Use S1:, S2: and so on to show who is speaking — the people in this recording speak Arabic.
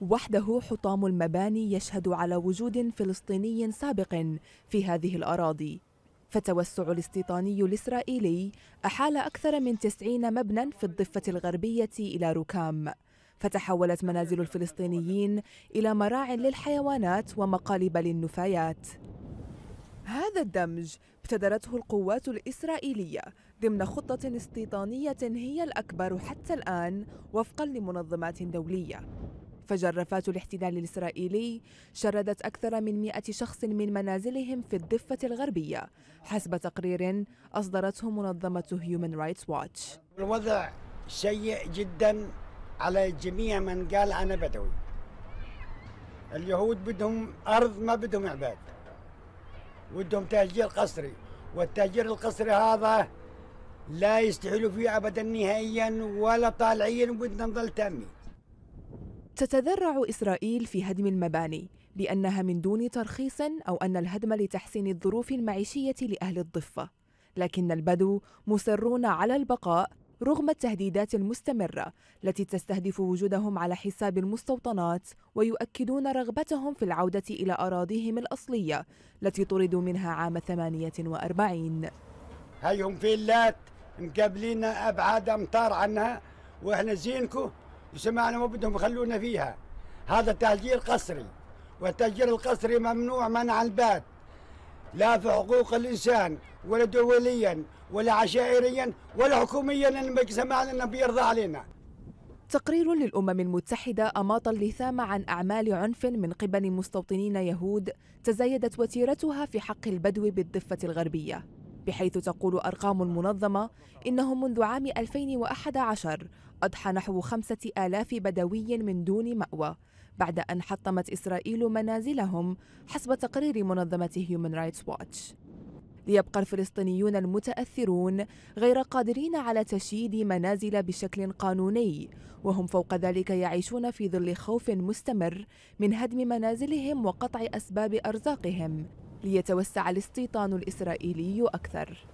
S1: وحده حطام المباني يشهد على وجود فلسطيني سابق في هذه الأراضي فالتوسع الاستيطاني الإسرائيلي أحال أكثر من تسعين مبنى في الضفة الغربية إلى ركام فتحولت منازل الفلسطينيين إلى مراع للحيوانات ومقالب للنفايات هذا الدمج ابتدرته القوات الإسرائيلية ضمن خطة استيطانية هي الأكبر حتى الآن وفقا لمنظمات دولية فجرافات الاحتلال الإسرائيلي شردت أكثر من 100 شخص من منازلهم في الضفة الغربية حسب تقرير أصدرته منظمة Human
S2: رايتس Watch الوضع سيء جدا على جميع من قال أنا بدوي اليهود بدهم أرض ما بدهم عباد بدهم تهجير قسري والتهجير القسري هذا لا يستحيلوا فيه أبدا نهائيا ولا طالعيا وبدنا نظل تامين
S1: تتذرع إسرائيل في هدم المباني لأنها من دون ترخيص أو أن الهدم لتحسين الظروف المعيشية لأهل الضفة لكن البدو مصرون على البقاء رغم التهديدات المستمرة التي تستهدف وجودهم على حساب المستوطنات ويؤكدون رغبتهم في العودة إلى أراضيهم الأصلية التي طردوا منها عام 48
S2: هايهم فيلات مقابلين أبعاد أمتار عنها وإحنا زينكم وسمعنا ما بدهم يخلونا فيها هذا تهجير قسري والتهجير القسري ممنوع منع البات لا في حقوق الإنسان ولا دوليا ولا عشائريا ولا حكوميا المجلس معنا بيرضى علينا تقرير للأمم المتحدة
S1: أماط اللثام عن أعمال عنف من قبل مستوطنين يهود تزايدت وتيرتها في حق البدو بالضفة الغربية بحيث تقول أرقام المنظمة إنه منذ عام 2011 أضحى نحو خمسة آلاف بدوي من دون مأوى بعد أن حطمت إسرائيل منازلهم حسب تقرير منظمة هيومن رايتس واتش ليبقى الفلسطينيون المتأثرون غير قادرين على تشييد منازل بشكل قانوني وهم فوق ذلك يعيشون في ظل خوف مستمر من هدم منازلهم وقطع أسباب أرزاقهم ليتوسع الاستيطان الإسرائيلي أكثر